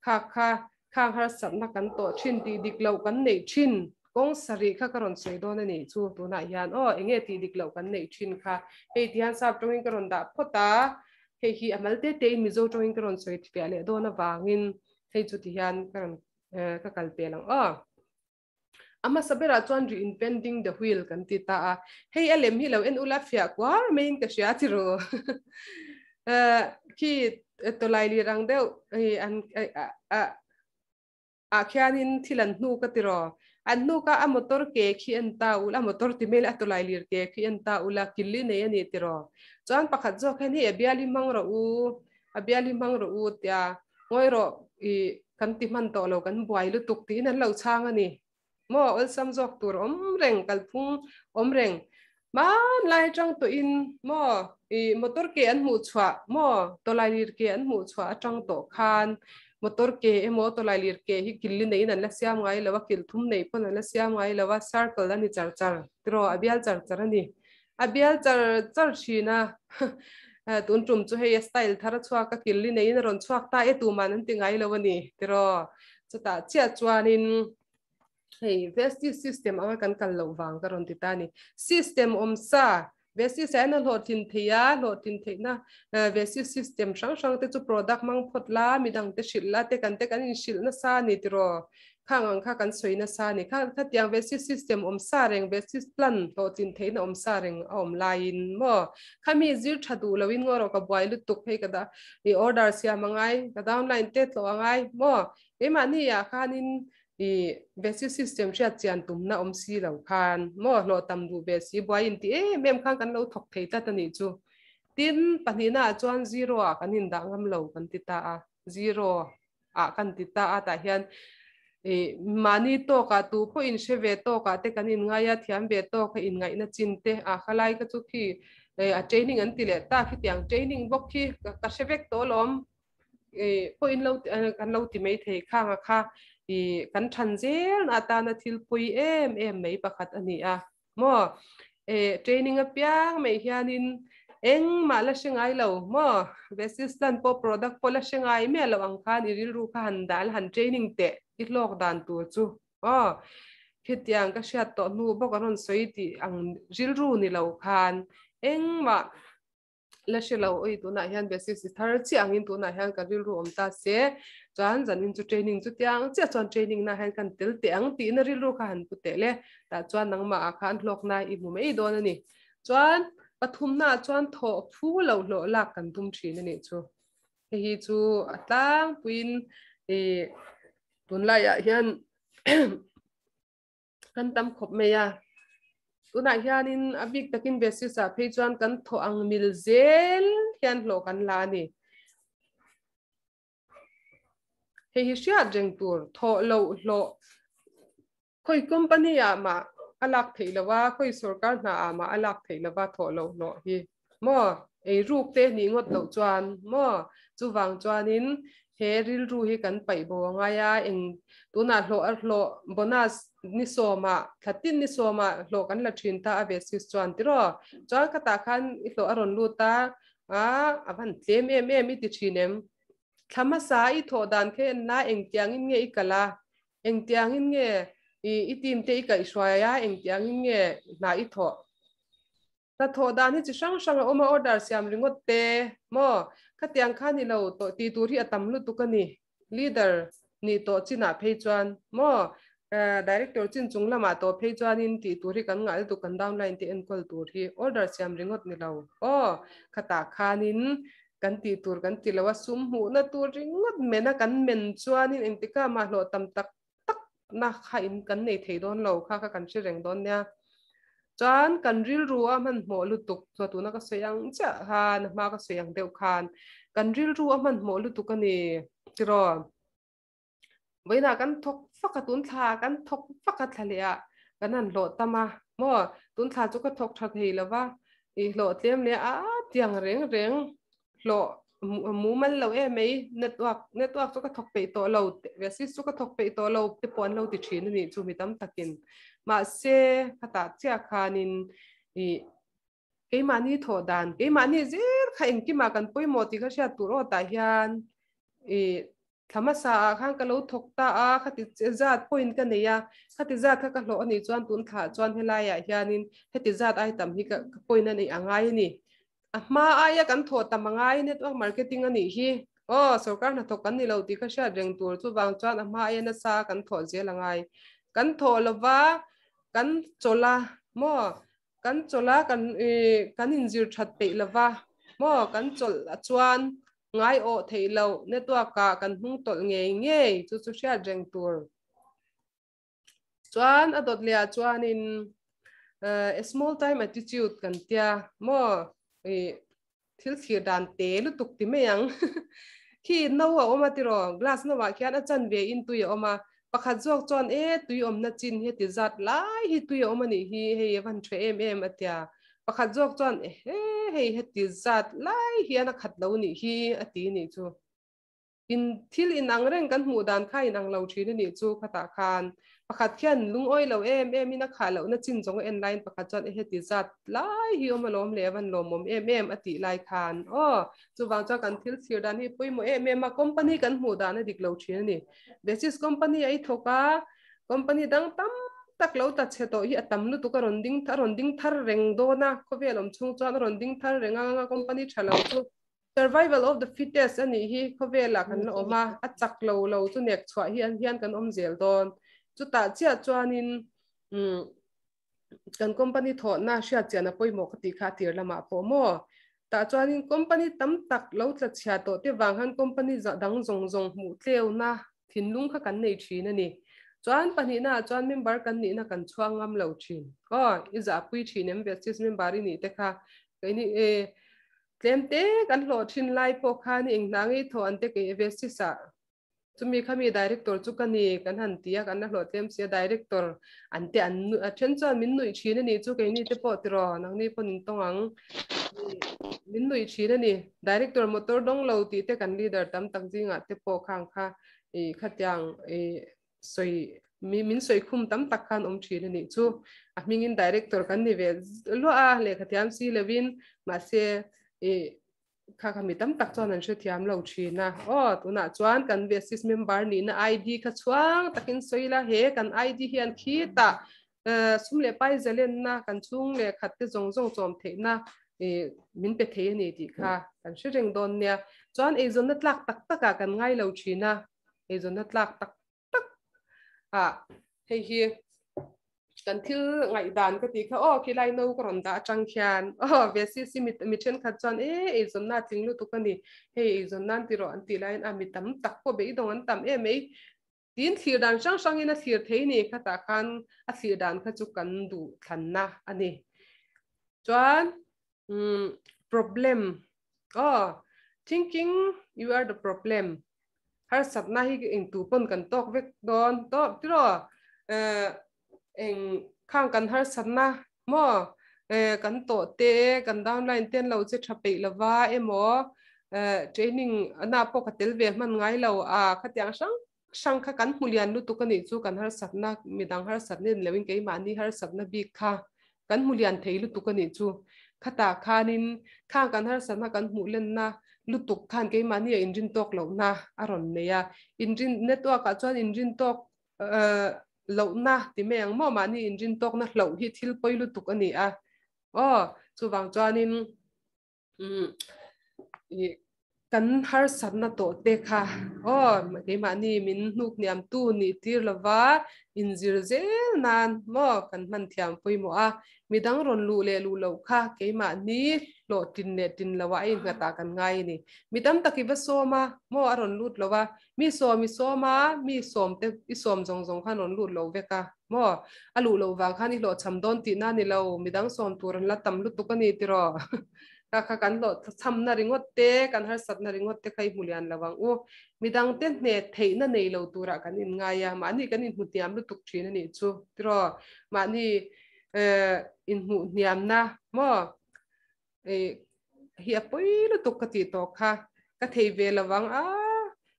kha kha khang har sam na kan to thin ti dik lo kan nei thin kawng sari kha karon sei don ani chu tuna hian o enge ti dik lo kan nei thin kha hei ti han sap tongin karon da phota hei hi amalte te mizo tongin karon soi thi pale dona wangin hei chu ti hian karon ka kal pe lang a ama sabera chuan re inventing the wheel kan ti ta a hei alem hi lo en ula fia kwar main ka sia ti ro khi to lai li rang deuh an a a khianin thilan hnu ka ti ro an nu ka a motor ke khi an ta ul a motor ti mel lai lir ke khi an ta ula killi nei ani tiro chuan pakhat zo khan hi abiali mang ro u abiali mang ro u tia ngoi ro i kan ti man to lo kan buai lu tuk ti nan lo chang ani mo ol sam jok tur om reng kal phung om reng man lai trong to in mo i motor ke an mu chwa mo to lai lir ke an mu chwa atang to khan motor ke e eh, moto la lir ke hi killi nei na lasya mai lawa kil thum nei pa na lasya mai lawa circle la ni char char tro abial char char ni abial char char shi na eh, tun chum chu he style thara chua ka killi nei na ron chuak ta e วสิเซนหลอดินเทียลอดินเทนะเวสิซิสเต็มช่างช่างเตจูโปรดักมังพดลามีดังเตชิลลาเตกันเตกันอินชิลนะซานิตรอข้างอังข้ากันสวยนะซานิข้าถ้าเตียงเวสิซิสเต็มอมซาเริงเวสิสพลันลอดินเทนอมซาเริงออมไลน์ม่วข้ามีจิตชัดูล้วินงอรอกับไวลุตุกเพกดาอีออเดอร์เสียมังไงกระดาอนไลน์เตะตัวไงม่วเอ็มอันนี้อะข้านิน i vesi system chia chian na om si lo khan mo lo tam du vesi boi in ti em mem khang kan lo thok thei ta tani chu tin panina chuan zero a à, kanin da ngam lo kan ti ta a à. zero a kan ti ta a à, ta hian e mani to ka tu kho in she ve to ka te kanin nga ya thiam ve to ka in ngai na chin te a khalai ka chu khi a training an ti le ta khi tiang training bok khi ka shevek to lom e ko in lo kan lo ti mai thei khang a kha i kan than zel na ta na thil pui em em mai pakhat ani a mo e training a pyang mai hian in eng ma la sing ai lo mo resistant po product po la sing me lo ang khan iril ru kha han dal han training te it lok dan tu chu o khitiang ka shat to nu bo ka ron soi ti ang jil ru ni lo khan eng ma la she lo oi tu na hian basis thar chi ang in tu na hian ka ril ru om ta se chuan dần into training chút tiếng chắc chuan training na han kan tel te ang ti na ri lu kha han pu te le ta chuan nang ma kha an hlok na i mu mei don ani chuan pathum na chuan tho phu lo lo la kan tum thin ani chu thì hi chu atlang puin e tun la ya ah hian kan tam khop me ya tuna ah hianin abik takin basis a ah phei chuan kan tho ang mil zel hian hlo kan la ni เฮฮิชยาจังตัวทอโลโลคุยกุมปนี่อามาอาลักเทลว่าคุยสุรการนาอามาอาลักเทลว่าทอโลโลเฮมอไอรูปเตนิงดตัวจวนมอจูวังจวนินเฮริลรู้เฮกันไปบัวไงยาเองตัวนัทโลอัลโลบนัสนิโซมาทัดตินนิโซมาโลกันละชินตาเวสิสจวนติรอจวนกตาขันอิโลอรอนลูตาอ่าอันเซมเอเมมิติชินเอม thama sa i tho dan khe na eng tiang in nge i kala eng tiang in nge i itim te i ka iswaya eng tiang in nge na i tho ta tho dan hi chi sang sang o ma order siam ringot te mo ka tiang kha ni lo to ti tur hi atam lu tu ka ni leader ni to china phei chuan mo eh, director chin chung lama to phei chuan in ti tur hi kan ngal tu kan down line ti en kol tur hi order siam ringot ni lo o khata khanin kan ti tur kan ti lawa sum hu na tur ringot mena kan men chuanin entika ma hlo tam tak tak na kha in kan nei thei don lo kha kha kan chi reng don nya chan kan ril ruwa man mo lu tuk chu tu na ka seyang cha ha na ma ka seyang deu khan kan ril ruwa man mo lu tuk ani tiro veina kan thok phaka tun tha kan thok phaka thalia kan an lo tama mo tun tha chu ka thok tha thei lawa i lo tlem le a tiang reng reng ลมูมันเราเอ้ไม่เนตวักเนตวักสุก็ทกไปตัวเราเวสิสุก็ทกไปตัวเราติปอนเราติชินนี่จูมิตั้มตะกินมาเซขตาเจ้าคานินอีกี่มานี่ถอดานกี่มานี่เจรใครเองกี่มากันปุยมอติกเาเชียตัวรตายยันอีธรรมศาสตร์ข้างก็เราถกตาาขติจัดพยนกันเนี่ยขัติจัดข้าก็หล่อนี่จวนตุนขาจวนเฮลายะยานินขัติจัดไอ้ตัมฮีกปพยดนั่นอีอังไงนี่ Ah, ma aya kan ngay nên network marketing ani hi o oh, sarkar na tho kan ni lo ti kha sha reng tur chu bang chan ah, ma aya na sa kan tho je langai kan tho lova kan chola mo kan chola kan e, kan injir that pe lova mo kan chol chuan ngai o thei lo network ka kan hung tol nge nge chu chu sha reng tur chuan adot lia chuan in a eh, small time attitude kan tia mo ทิลสีดานเตลุตุกติไม่ยังขี่นาวออกมาติรองลาสนวะแค่อาจารย์เวอินตุยออกมาประคัดจวกจอนเอตุยอมนาจินเฮติจัดไล่ฮิตุยออกมานี่ฮีเฮวันเทรเอ็มเอ็มอัตยประคัดจวกจอนเอเฮเฮเฮติจัดไลเฮียนักขัดเลานี่ฮีอตีนี่จูอินทิลอินังเร่งกันหมู่ดานไข่นังเลาชีนี่จูขตาคานปากัดเขียนลุงอ้อยเราเอ็มเอ็มมีนักข่าวเราเนี่ยจินจงเอ็นไลน์ปากัดจอดเฮติจัดไล่ฮิวมาล้อมเลวันล้มมเอ็มเอ็มอติไลคานอ๋อจู่บางจอกันทิลสิวดานี่ปุ่ยมเอ็มเอ็มมาคอมพานีกันหูดานี่ดิกลาวเชีนนี่เบสิสคอมพานีไอ้ทุกะคอมพานีดังตั้มตักเราตัดเชตโตอีตั้มูุตุกันรอนดิ้งทารอนดิ้งทารเร่งโดนะคบเวลอมชงจอดรอนดิ้งทารเร่งงาคอมพานีฉลาดสุ survival of the fittest อันนี้เขาเวลากันออกมาอัดจักรเราเราตัวเนกชัวเฮียนเฮียนกันอมเจลดน chú ta chia chuanin um mm, kan company tho na sha chana poimo khati kha tir lama po mo ta cho anh chuanin company tam tak lo tla chha to te wang han company za dang zong zong mu tiêu na thin lung kha kan nei thin ani chuan pani na cho chuan member kan ni na kan chuang ngam lo thin ko i za pui thin em vestis member ni te kha kaini e tlem te kan lo thin lai po kha ni eng nangi tho ante ke vestis sa chumi khami director chu kani kan han tia kan na hlotlem sia director ante an a then chu min nui chhin ni chu ke ni te po tiro nang ni pon tongang min nui chhin ni director motor dong lo ti te kan leader tam tak jinga te po khang kha e khatyang e soi mi min soi khum tam tak khan om chhin ni chu a mingin director kan ni ve lo a le khatyam si levin ma se e kha kha mi tam tak chuan an hre thiam lo thina o tuna chuan kan basis member ni na id kha chuang takin soila he kan id hian khi ta eh, sum le pai zelen na kan chung le khat te zong zong chom the na eh, min pe the ni ti kha kan hre reng don ne chuan e zon na tlak tak taka kan ngai lo thina e zon na tlak tak tak a ah, hei hi kan thil ngai dan ka ti kha o ki lai no karon da chang khian o ve si si mit mi chen kha chan e e zon na ting lu tu ka ni he e zon nan ti ro an ti lain a mi tam tak ko be dong an tam e mei tin thir dan sang sang in a thir thei ni kha ta khan a thir dan kha chu kan du than na ani chuan um problem oh thinking you are the problem har sat na hi in tu pon kan tok vek don to tiro eh เองข้างกันทัศนะมอเออกันโตเตกันดาวนไลน์เต้นเราจะทับไปละว่าเอมอเอ่อเทรนนิ่งอนาปกติเวมันไงเราอ่าขัดยังสังสังขกันมุลยยนลุตุกันอีจูกันทัศนะมีดังทัศนะเลวินเกยมานี่ทัศนะบีค่ะกันมุลยยนเที่ลุตุกันอีจูขตาคานินข้างกันทัศนะกันมูเล่น่ะลุตุกขันเกยมานี่อินจินโตอกเหล่านะอรอนเนี่ยอินจินเนตัวกัจวนอินจินโตอกเอ่อ lo na ti me ang mo ma ni in jin tok na lo hi thil poi lu tuk ani a o chu wang chuan in mm i kan har san na to te kha o ke ma ni min nuk niam tu ni tir la wa in zir ze nan mo kan ลดจินเนดินละว่ไอกเตากันง่ายนี่มีตั้มตะกี้ว่าโซมาโมอรอนลุดละว่มีโซมีโซมา มีโซมเต่อีโซมจงจงขันอรอนลุดลราเวก้าโมอัลุลาวางขันอีโลดชำดอนตีน่านี่ลรามีตั้งโซมตัวรันละตั้มลุดตุกันนี่ติรอ้าคันลลดทำนาริงวัดเตะกันหาสัตนาริงวัดเตะใครมุลยันละวังโอ้มีดังเต็นเนธเทนันเนยเราตัวรักันอินไงยะมานี่กันอินหุ่นยามลุตุกชีนนี่ชูวตรอมานี่เอออินหุ่นยามนะโมเฮียปุ้ยลูกกติตัวค่ะ ก็เทเวลวังอ่ะ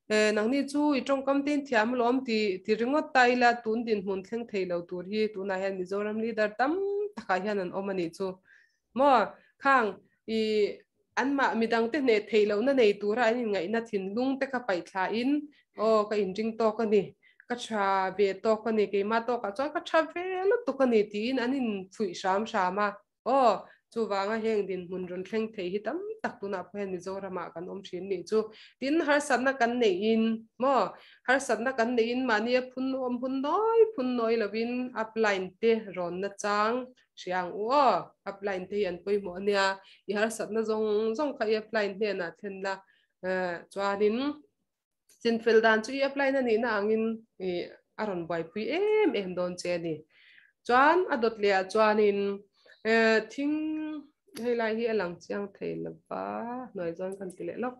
เอ่อนังนี่จูอีจงกำเตินที่อามล้อมตีตีริงก็ตายละตุนดินมุนเซิงเทลเอาตัวที่ตุนนายนิจรมลีดาตั้มตะขายนันอมันนี่จูมั่วข้างอีอันมามีดังเต็นเทลเอาหน้าในตัวไรนี่ไงนัดถิ่นลุงแต่ก็ไปคลายอินโอ้ก็อินจริงโตกันนี่ก็ชาวเวตโตกันนี่เกีมาโตก็จ้องก็ชาวเวลุตโตกันนี่ทีนอันนี้ฝุ่ยสามสามอ่ะโอ้ chu wanga heng din mun ron thleng thei hi tam tak tuna phe mizoram a kan om thin ni chu tin har na kan nei in mo har na kan nei in mani phun om phun noi phun noi lovin upline te ron na chang siang u upline te an poi mo nia i har na zong zong kha upline te na then la ờ, chuanin chin fel dan chu upline ani na angin aron boy pui em em don che ni chuan adot le chuanin Ờ, thing hay là hi lang chiang thầy là ba nói zon cần tỷ lệ lóc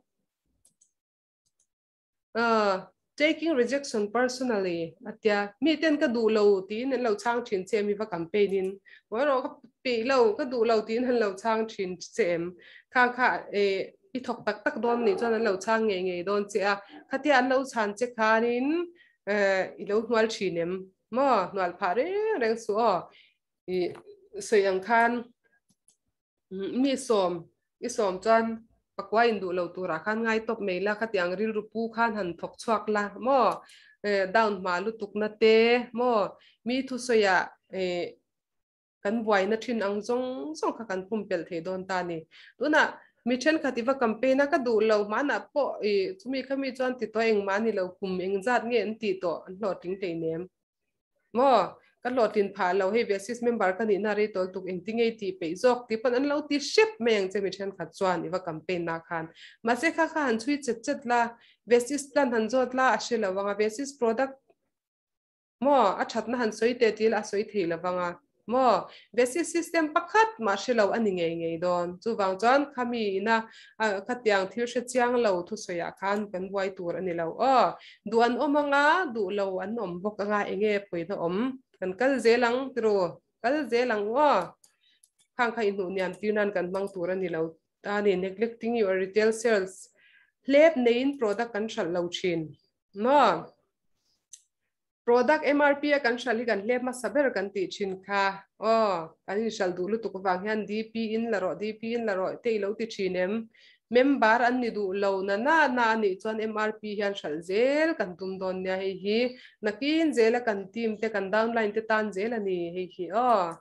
ờ, taking rejection personally atia à mi ten ka du lo ti nen lo chang thin che mi va campaign in wa ro ka pe lo ka du lo tin han lo chang thin chem kha kha e i thok tak tak dom ni chon lo chang nge nge don che a khati an lo chan che khanin e ờ, i lo hwal chinem ma nwal phare reng su o i สวยังคันมีสมอีสมจันปักว่าอินดูเราตัวรักขันง่ายตบเมล่าขัดยังริรูปูขันหันทกชวักละมอเอ่อดาวน์มาลุตุกนาเตมอมีทุสยาเอ่อกันไว้นัทินอังจงสงขกันพุ่มเปลเทดอนตานี่ตัวน่ะมีเช่นคดีว่าแัมเปนะก็ดูเรามานะปอเอ่อทุมีขมีจวนติดตัวเองมานี่เราคุมเองจัดเงี้ยติดตัวหลอดถึงเตเนมมอก็ลอตินพาเราให้เวสิสเมมเบาร์กันนี่นารีตอลตุกเองติ้งไอทีไปจอกที่ปนอันเราที่เชฟแมยังจะมีเชนขัดจวนอีว่าคัมเป็นนักานมาเสคข้าวะันช่วยจัดจัดละเวสิสตันหันจอดละอาชีละวังอ่ะเวสิสโปรดักมออาชัดนะหันสวยเตี๋ละสวยถี่ละวงอ่ะมอเวสิสซิสเต็มปักขัดมาเชลเราอันนี้ไงไงโดนจู่วังจวนขามีนะ่าขัดยังที่เชื่อจังเราทุสอยากันเป็นไวตัวอันนี้เราอ๋อดูอันอมังอะดูเราอันอมบกงาเองไงไปนะอม kan kal zelang tro kal zelang wa khang kha inu niam tinan kan mang tur ani lo ani neglecting your retail sales lep nein product kan shal lo chin no product mrp kan shal kan lep ma saber kan ti chin kha o kan shal dulu tu ko wang hian dp in la ro dp in la ro te lo ti em member an ni duh lo na na na ani chuan mrp hian hral zel kan tum don nia hei hi nakin zela kan team te kan downline te tan zel ani hei hi a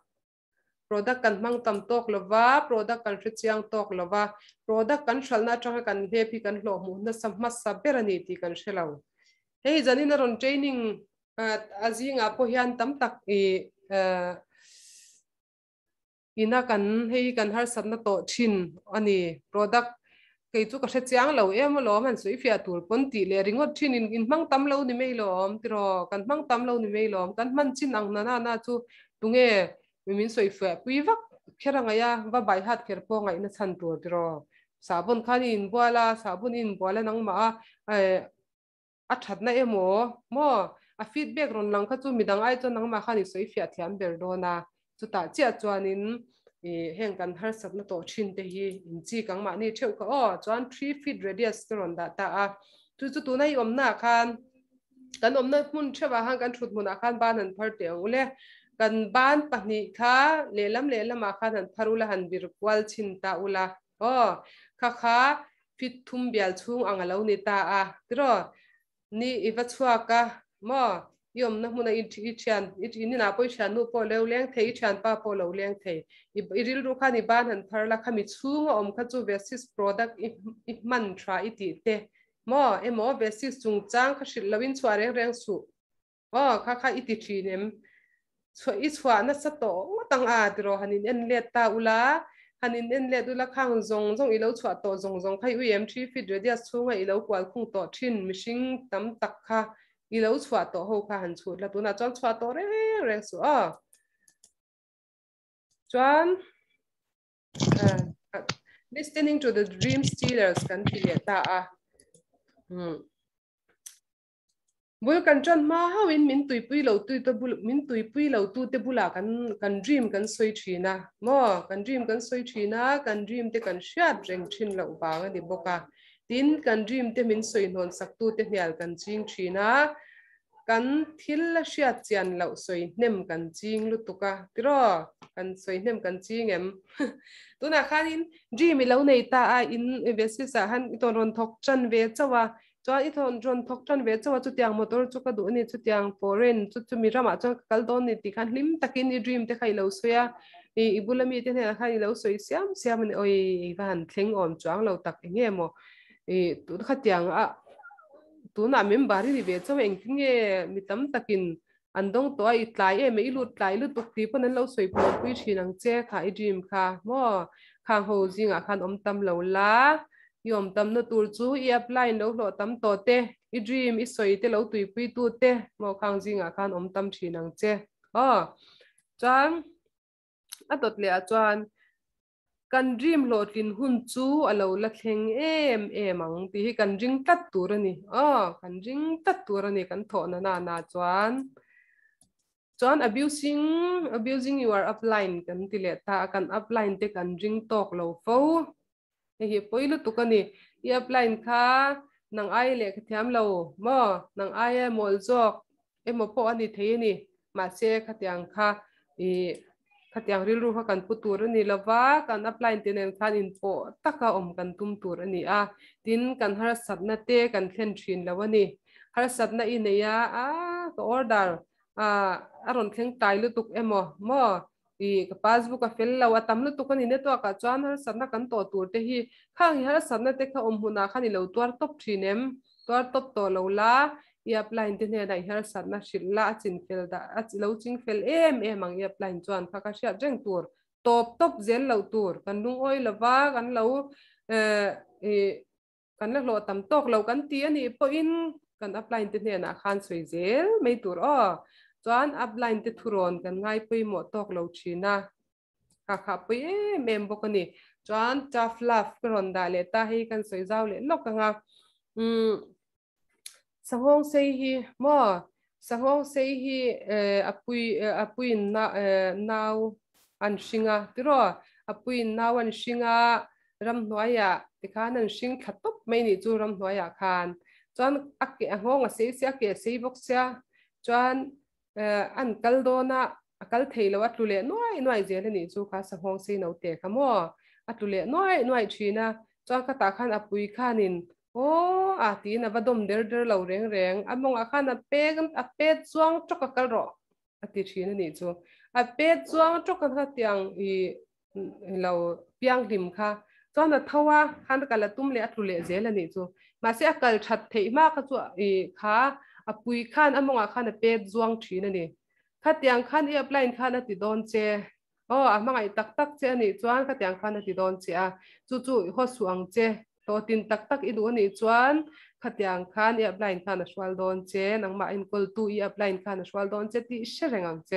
product kan mang tam tok lova product kan hri chiang tok lova product kan hral tanga kan he phi kan hlo mu na samma saber ani ti kan hrelau hei janina ron training azinga po hian tam tak e ina kan hei kan har satna to thin ani product คยทุกข์เสียงเราเอ็มเราแมนสุยฟิอาตูร์ปนตีเลริงก็ชินอินมังตั้มเราหนึไม่ล้อมที่รอกันมังตั้มเราหนึไม่ล้อมกันมันชินอังนานาหน้าทุกตรงเอีมีมินสุยฟิอาปุยวักเค่ละไงยะว่าใบหัดเคาร์พองไงนั่นสันตัวที่รอสาบุนขันอินบัวละสาบุนอินบัวละนังมาเอ่ออัดชัดนะเอ็มโม่อะฟีดแบกรุนลังขั้วมีดังไอจนนังมาขันิสุยฟิอาเทียนเบิลโดนะจุดตาดเจ้าจวนิน hen kan har sat na to chin de hi in chi kang ma ni cheu ka 3 feet radius to ron da ta a tu tu na yom na kan kan om na mun che ba han kan chut mun kan ban han par te ule kan ban pa ni kha le lam le lam a kha han tharu la han bir kwal chin ta ula yom na hmuna i i chan i ni na poi chan nu po lo leng thei chan pa po lo leng thei i ril ru khan i ban han phar la khami chung om kha chu vesis product i man tra i ti te mo e mo vesis chung chang kha shil lawin chwa reng reng su o kha kha i ti chi nem chu i chwa na sa to tang a ti ro hanin en let ta ula hanin en let ula khang zong zong i lo chwa to zong zong khai u em 3 fit radius chung a i lo kwal khung to thin mishing tam tak kha อีแล้วชัวโตโฮคาหันชุดแล้วตัวน่ะจวนชัวโตเร่เร่สัวจวนเอ่อ listening to the dream stealers กันทีเดียตาอ่ะอืมบุยกันจนมาฮาวินมินตุยปุยเหลาตุยตะบุมินตุยปุยเหลาตุยตะบุลากันกันดรีมกันสวยชีนะมอกันดรีมกันสวยชีนะกันดรีมเตกันชาดเร่งชินเหลาบางดิบกะ tin kan dream te min soi non sak tu te hnial kan ching thina kan thil la shia chian lo soi nem kan ching lu tuka tiro kan soi nem kan ching em tuna khan in ji mi lo nei ta a in vesi sa han iton ron thok chan ve chawa chwa iton ron thok chan ve chawa chu tiang motor chu ka du ni chu tiang foreign chu chu mi rama chu kal don ni ti khan lim takin ni dream te khai lo soya i ibulami te ne khan lo soi siam siam ni oi van thleng om chuang lo tak engemo i tu khatiang a tuna mem bari ri ve chaw engking e mitam takin andong to ai tlai em i lut tlai lu tuk ti pan lo soi po pui thinang che kha i dream kha mo khang ho jinga khan om tam lo la yom tam na tur chu i apply no lo tam to te i dream i soi te lo tui pui tu te mo khang jinga khan om tam thinang che ha chang atot le a chuan kan dream lo tin hun chu alo la thleng em em ang ti hi kan ring tat tur ani a kan ring tat tur ani kan tho na na na chuan chuan abusing abusing you are upline kan ti le ta kan upline te kan ring tok lo fo hi poilo tu kani i upline kha nang ai le thiam lo mo nang ai mol jok emo po ani thei ni ma se khatiang kha e khatiang ril ru kha kan putur ani lawa kan apply tin en khan in po taka om kan tum tur ani a tin kan har satna te kan khen thin lawani har satna in ya a ka order a aron kheng tai lu tuk emo mo i ka passbook ka fel lawa tam lu tuk ani ne to ka chuan har satna kan to tur te hi khang har satna te kha om huna khani lo tuar top thinem tuar top to lo la ia plain te ne dai her sat na shilla achin fel da ach lo ching fel em em ang ia plain chuan kha ka sia jeng tur top top zel lo tur kan lung oi lawa kan lo e kan la lo tam tok lo kan ti ani po in kan apply te ne na khan sui zel mai tur o chuan apply te thuron kan ngai pui mo tok lo china kha kha pui e mem bo kani chuan chaf laf ron da le ta hi kan soi zau le lok nga um savonseihi mo savonseihi apui apui na nau anshinga tiro apui nau anshinga ram noya tikhan anshin khatop mai ni chu ram noya khan chuan akke ahong a sei sia ke sei bok sia chuan an kal dona akal theilo atlu le noi noi jele ni chu kha savong sei no te khamo atlu le noi noi china chuan ka ta khan apui khanin ओ आती न बदम देर देर लौरेंग रेंग अमोंग आखान पे अपे जोंग चोक कल रो आति छिन नि छु अपे जोंग चोक था त्यांग इ लो प्यांग लिम खा चोन न थवा खान कल तुम ले अथु ले जेल नि छु मासे अकल छत थे मा का चो इ खा अपुइ खान अमोंग आखान पे जोंग छिन नि खा त्यांग खान इ अप्लाइन खान ति दोन छे ओ अमाई टक टक छे नि चोन खा त्यांग खान ति दोन छे आ चु चु हो सुंग छे ตัวตินตักตักอีดูนี่จวนขัดยังขานอีอัพไลน์ขานอ่ะชวลโดนเจนังมาอินคอลตูอีอัพไลน์ขานอ่ะชวลโดนเจติเชรังเจ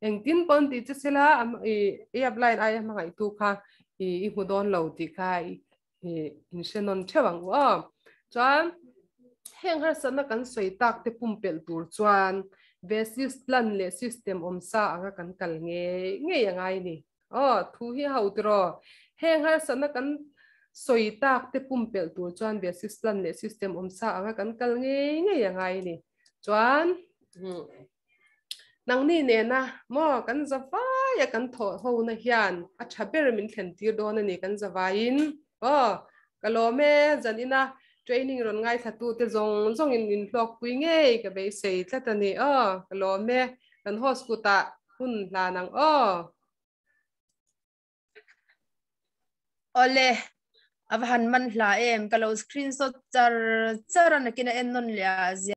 เองตินปนติเจสิลาอีออัพไลน์ไอ้ยังมไอตูค่ะอีอีหูโดนเลวติค่ะอีอินเชนนเชวังว่าจวนเฮงฮารสนนักันสวยตักเตปุ่มเปิลตูจวนเวสิสลันเลสิสเตมอมซาอ่างกันกันเงยเงยยังไงนี่อ๋อทูฮเฮาอุตโรเฮงฮารสนนักัน soi tak te pum pel tur chuan ve system le system om sa anga kan kal nge nge yangai ni chuan nang ni ne na mo kan zawa ya kan tho ho na hian a thaber min thlen tir don ni kan zawain o kalome janina training ron ngai thatu te zong zong in in lok pui nge ka be sei tlatani o kalome kan hoskuta hun lanang o ole أفهم من لا إم قالوا سكرين شوت تر تر أنا كنا إنن لازم